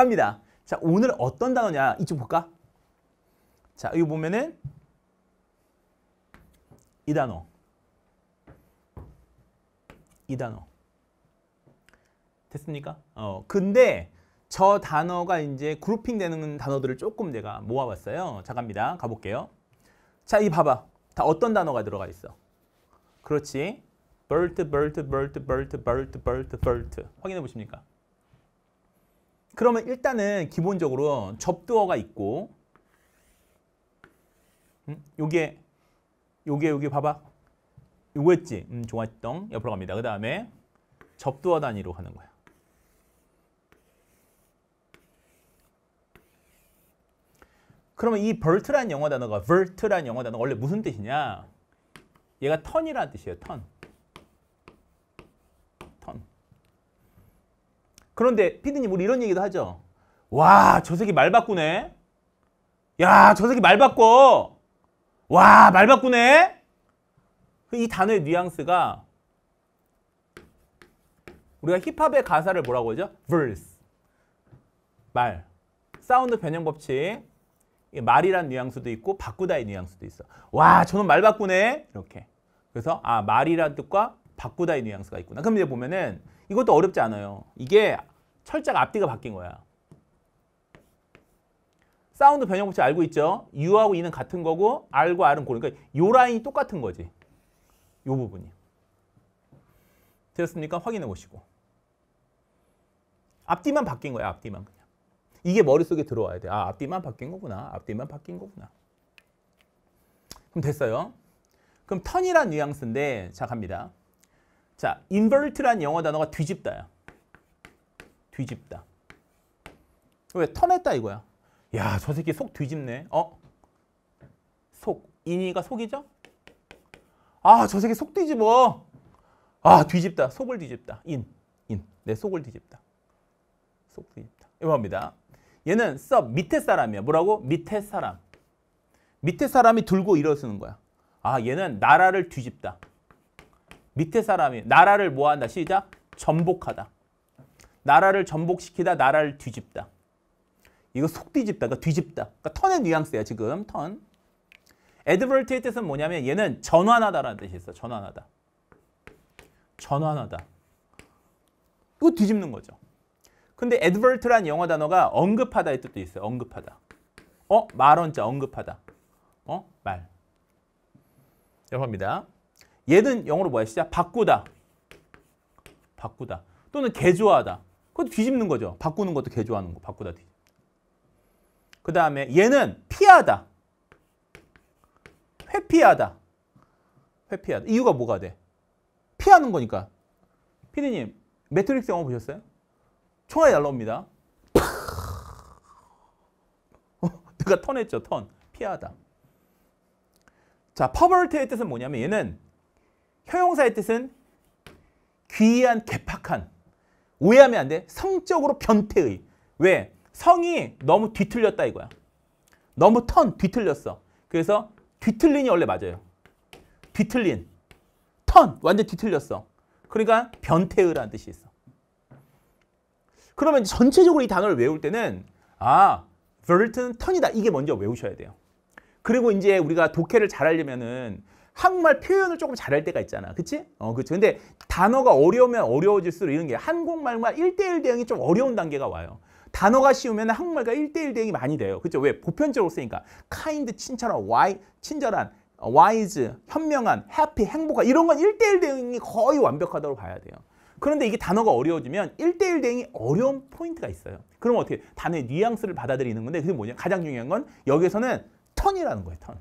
갑니다. 자, 오늘 어떤 단어냐? 이쪽 볼까? 자, 여기 보면은 이 단어. 이 단어. 됐습니까? 어, 근데 저 단어가 이제 그룹핑 되는 단어들을 조금 내가 모아봤어요. 자, 갑니다. 가볼게요. 자, 이 봐봐. 다 어떤 단어가 들어가 있어? 그렇지. 벌트, 벌트, 벌트, 벌트, 벌트, 벌트, 벌트, r d 확인해 보십니까? 그러면 일단은 기본적으로 접두어가 있고 음? 요게 요게 요게 봐봐 요거였지 음, 종합동 옆으로 갑니다 그 다음에 접두어 단위로 가는 거야 그러면 이 vert란 영어 단어가 vert란 영어 단어가 원래 무슨 뜻이냐 얘가 턴이라는 뜻이에요 턴 그런데 피디님 우리 이런 얘기도 하죠. 와 저 새끼 말 바꾸네. 야 저 새끼 말 바꿔. 와 말 바꾸네. 이 단어의 뉘앙스가 우리가 힙합의 가사를 뭐라고 하죠? verse 말 사운드 변형 법칙 말이란 뉘앙스도 있고 바꾸다의 뉘앙스도 있어 와 저는 말 바꾸네 이렇게 그래서 아 말이란 뜻과 바꾸다의 뉘앙스가 있구나 그럼 이제 보면은 이것도 어렵지 않아요 이게 철자가 앞뒤가 바뀐 거야. 사운드 변형 법칙 알고 있죠? U하고 E는 같은 거고 R과 R은 고르니까 그러니까 요 라인이 똑같은 거지. 요 부분이. 되습니까 확인해 보시고. 앞뒤만 바뀐 거야. 앞뒤만 그냥. 이게 머릿속에 들어와야 돼. 아, 앞뒤만 바뀐 거구나. 앞뒤만 바뀐 거구나. 그럼 됐어요. 그럼 턴이란 뉘앙스인데 자 갑니다. 자, i n v e r 영어 단어가 뒤집다야. 뒤집다. 왜? 턴했다 이거야. 야, 저 새끼 속 뒤집네. 어? 속. 인이가 속이죠? 아, 저 새끼 속 뒤집어. 아, 뒤집다. 속을 뒤집다. 인. 인. 내 속을 뒤집다. 속 뒤집다. 이겁니다. 얘는 썹 밑에 사람이야. 뭐라고? 밑에 사람. 밑에 사람이 들고 일어서는 거야. 아, 얘는 나라를 뒤집다. 밑에 사람이 나라를 뭐한다? 시작. 전복하다. 나라를 전복시키다, 나라를 뒤집다. 이거 속 뒤집다, 그러니까 뒤집다. 그러니까 턴의 뉘앙스야, 지금 턴. 에드벌트의 뜻은 뭐냐면 얘는 전환하다라는 뜻이 있어, 전환하다. 전환하다. 이거 뒤집는 거죠. 근데 에드벌트 r t 란 영어 단어가 언급하다의 뜻도 있어요, 언급하다. 어? 말언자, 언급하다. 어? 말. 이런 겁니다. 얘는 영어로 뭐야? 시작. 바꾸다. 바꾸다. 또는 개조하다. 그것도 뒤집는 거죠. 바꾸는 것도 개조하는 거. 바꾸다 뒤집. 그 다음에 얘는 피하다. 회피하다. 회피하다. 이유가 뭐가 돼? 피하는 거니까. 피디님, 매트릭스 영화 보셨어요? 총알이 날라옵니다. 내가 턴했죠, 턴. 피하다. 자, 퍼벌트의 뜻은 뭐냐면 얘는 형용사의 뜻은 귀한, 개팍한 오해하면 안 돼. 성적으로 변태의. 왜? 성이 너무 뒤틀렸다 이거야. 너무 턴 뒤틀렸어. 그래서 뒤틀린이 원래 맞아요. 뒤틀린. 턴 완전 뒤틀렸어. 그러니까 변태의라는 뜻이 있어. 그러면 전체적으로 이 단어를 외울 때는 아, vert는 턴이다. 이게 먼저 외우셔야 돼요. 그리고 이제 우리가 독해를 잘하려면은 한국말 표현을 조금 잘할 때가 있잖아. 그치? 어, 그치. 근데 단어가 어려우면 어려워질수록 이런 게 한국말과 일대일 대응이 좀 어려운 단계가 와요. 단어가 쉬우면 한국말과 일대일 대응이 많이 돼요. 그죠? 왜? 보편적으로 쓰니까. kind, 친절한, why, 친절한, wise, 현명한, happy, 행복한 이런 건일대일 대응이 거의 완벽하다고 봐야 돼요. 그런데 이게 단어가 어려워지면 일대일 대응이 어려운 포인트가 있어요. 그럼 어떻게? 단어의 뉘앙스를 받아들이는 건데 그게 뭐냐? 가장 중요한 건 여기에서는 턴이라는 거예요, 턴.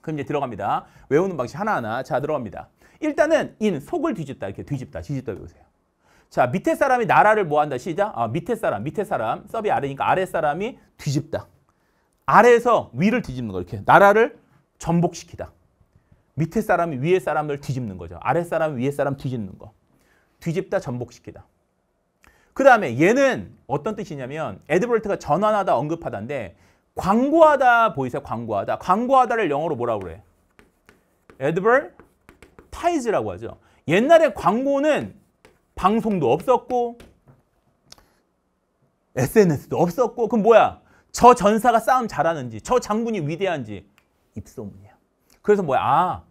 그럼 이제 들어갑니다. 외우는 방식 하나하나 자 들어갑니다. 일단은 인 속을 뒤집다 이렇게 뒤집다 뒤집다 외우세요. 자 밑에 사람이 나라를 뭐한다 시작. 아 밑에 사람 밑에 사람 서비 아래니까 아래 사람이 뒤집다. 아래에서 위를 뒤집는 거 이렇게 나라를 전복시키다. 밑에 사람이 위에 사람을 뒤집는 거죠. 아래 사람 이 위에 사람 뒤집는 거. 뒤집다 전복시키다. 그 다음에 얘는 어떤 뜻이냐면 에드볼트가 전환하다 언급하다인데 광고하다 보이세요? 광고하다. 광고하다를 영어로 뭐라고 그래? advertise라고 하죠. 옛날에 광고는 방송도 없었고 SNS도 없었고 그럼 뭐야? 저 전사가 싸움 잘하는지 저 장군이 위대한지 입소문이야. 그래서 뭐야? 아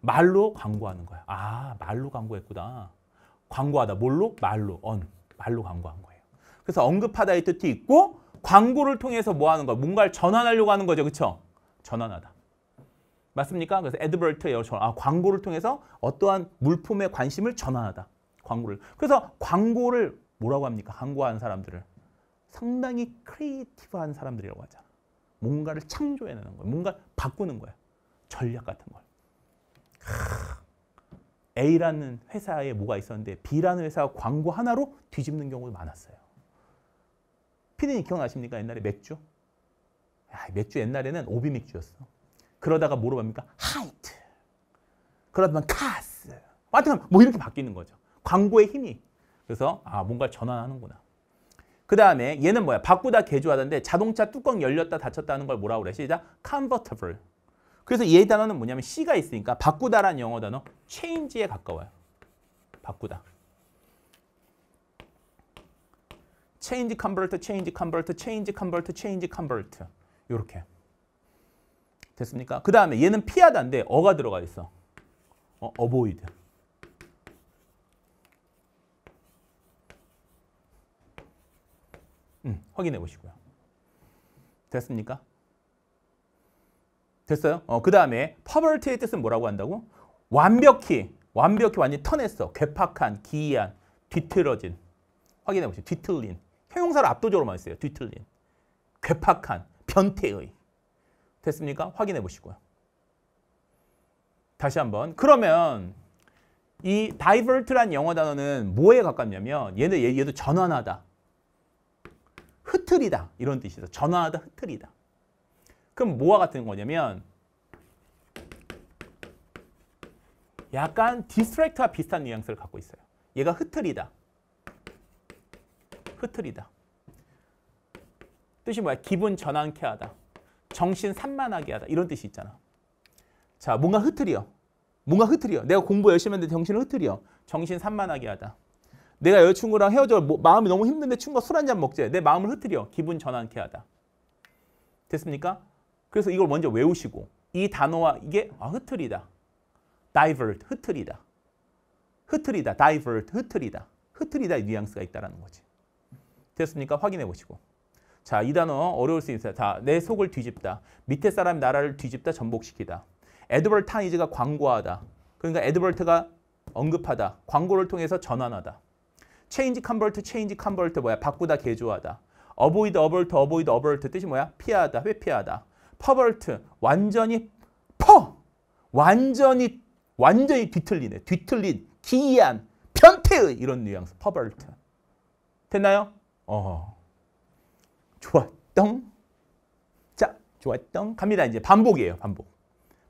말로 광고하는 거야. 아 말로 광고했구나. 광고하다 뭘로? 말로 언 말로 광고한 거예요. 그래서 언급하다의 뜻이 있고 광고를 통해서 뭐 하는 거 뭔가를 전환하려고 하는 거죠. 그렇죠? 전환하다. 맞습니까? 그래서 a d v e r t 아, 광고를 통해서 어떠한 물품에 관심을 전환하다. 광고를. 그래서 광고를 뭐라고 합니까? 광고하는 사람들을. 상당히 크리에이티브한 사람들이라고 하잖아. 뭔가를 창조해내는 거야. 뭔가 바꾸는 거야. 전략 같은 걸. 하, A라는 회사에 뭐가 있었는데 B라는 회사가 광고 하나로 뒤집는 경우도 많았어요. 피디님 기억나십니까? 옛날에 맥주? 야, 맥주 옛날에는 오비 맥주였어. 그러다가 뭐로 갑니까? 하이트. 그러다만 카스. 하여튼 뭐 이렇게 바뀌는 거죠. 광고의 힘이. 그래서 아 뭔가 전환하는구나. 그 다음에 얘는 뭐야? 바꾸다 개조하던데 자동차 뚜껑 열렸다 닫혔다 하는 걸 뭐라고 그래? 시작. convertible. 그래서 얘 단어는 뭐냐면 C가 있으니까 바꾸다라는 영어 단어 change에 가까워요. 바꾸다. change convert, change convert, change convert, change convert 이렇게 됐습니까? 그 다음에 얘는 피하다인데 어가 들어가 있어. 어, avoid. 음, 확인해 보시고요. 됐습니까? 됐어요? 어, 그 다음에 poverty의 뜻은 뭐라고 한다고? 완벽히, 완벽히 완전히 터냈어. 괴팍한, 기이한, 뒤틀어진. 확인해 보시죠. 뒤틀린. 형용사를 압도적으로 많이 써요. 뒤틀린, 괴팍한, 변태의. 됐습니까? 확인해 보시고요. 다시 한번. 그러면 이 divert란 영어 단어는 뭐에 가깝냐면 얘네 얘, 얘도 전환하다. 흐트리다 이런 뜻이죠. 전환하다, 흐트리다. 그럼 뭐와 같은 거냐면 약간 디스트랙트와 비슷한 뉘앙스를 갖고 있어요. 얘가 흐트리다. 흩트리다. 뜻이 뭐야? 기분 전환케 하다. 정신 산만하게 하다. 이런 뜻이 있잖아. 자, 뭔가 흐트려. 뭔가 흐트려. 내가 공부 열심히 했는데 정신을 흐트려. 정신 산만하게 하다. 내가 여자친구랑 헤어져 뭐, 마음이 너무 힘든데 친구가 술 한 잔 먹재. 내 마음을 흐트려. 기분 전환케 하다. 됐습니까? 그래서 이걸 먼저 외우시고 이 단어와 이게 아, 흐트리다. divert, 흐트리다. 흐트리다, divert, 흐트리다. 흐트리다의 뉘앙스가 있다는 거지. 됐습니까? 확인해 보시고. 자, 이 단어 어려울 수 있어요. 자, 내 속을 뒤집다. 밑에 사람 나라를 뒤집다, 전복시키다. 에드벌타이즈가 광고하다. 그러니까 에드벌트가 언급하다. 광고를 통해서 전환하다. 체인지 컨버트, 체인지 컨버트 뭐야? 바꾸다, 개조하다. 어보이드, 어벌트, 어보이드, 어벌트 뜻이 뭐야? 피하다, 회피하다. 퍼벌트, 완전히 퍼! 완전히, 완전히 뒤틀리네. 뒤틀린, 기이한, 변태의 이런 뉘앙스, 퍼벌트. 됐나요? 어, 좋았던. 자, 좋았던. 갑니다. 이제 반복이에요. 반복.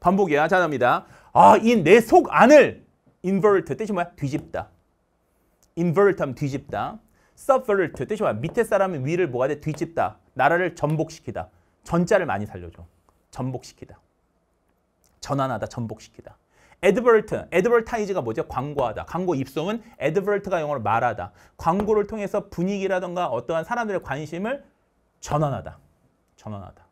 반복이야. 잘합니다. 아, 이 내 속 안을 invert 뜻이 뭐야? 뒤집다. invert 하면 뒤집다. subvert 뜻이 뭐야? 밑에 사람은 위를 뭐가 돼? 뒤집다. 나라를 전복시키다. 전자를 많이 살려줘. 전복시키다. 전환하다, 전복시키다. advert, advertise가 뭐죠? 광고하다. 광고 입소문, advert가 영어로 말하다. 광고를 통해서 분위기라던가 어떠한 사람들의 관심을 전환하다. 전환하다.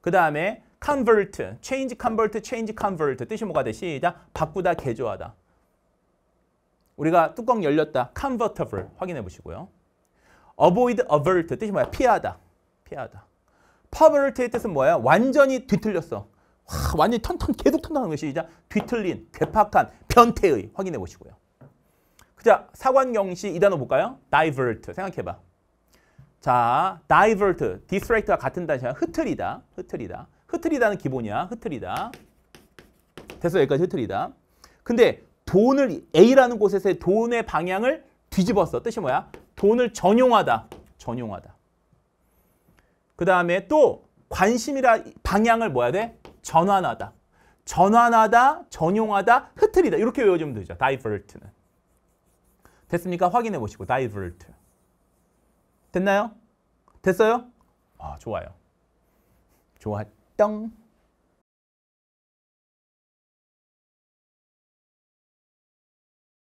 그 다음에 convert, change convert, change convert 뜻이 뭐가 돼? 시작. 바꾸다, 개조하다. 우리가 뚜껑 열렸다. convertible 확인해 보시고요. avoid, avert 뜻이 뭐야? 피하다. 피하다. pervert의 뜻은 뭐야? 완전히 뒤틀렸어. 와, 완전히 턴턴 계속 턴턴한 것이 이제 뒤틀린, 괴팍한, 변태의 확인해 보시고요. 자, 사관경시 이 단어 볼까요? divert 생각해봐. 자, divert, distract와 같은 단어 흐트리다, 흐트리다. 흐트리다는 기본이야. 흐트리다. 됐어, 여기까지 흐트리다. 근데 돈을 A라는 곳에서의 돈의 방향을 뒤집었어. 뜻이 뭐야? 돈을 전용하다. 전용하다. 그 다음에 또 관심이라 방향을 뭐야 돼? 전환하다. 전환하다, 전용하다, 흐트리다. 이렇게 외워주면 되죠. divert는. 됐습니까? 확인해 보시고 divert. 됐나요? 됐어요? 아, 좋아요. 좋았던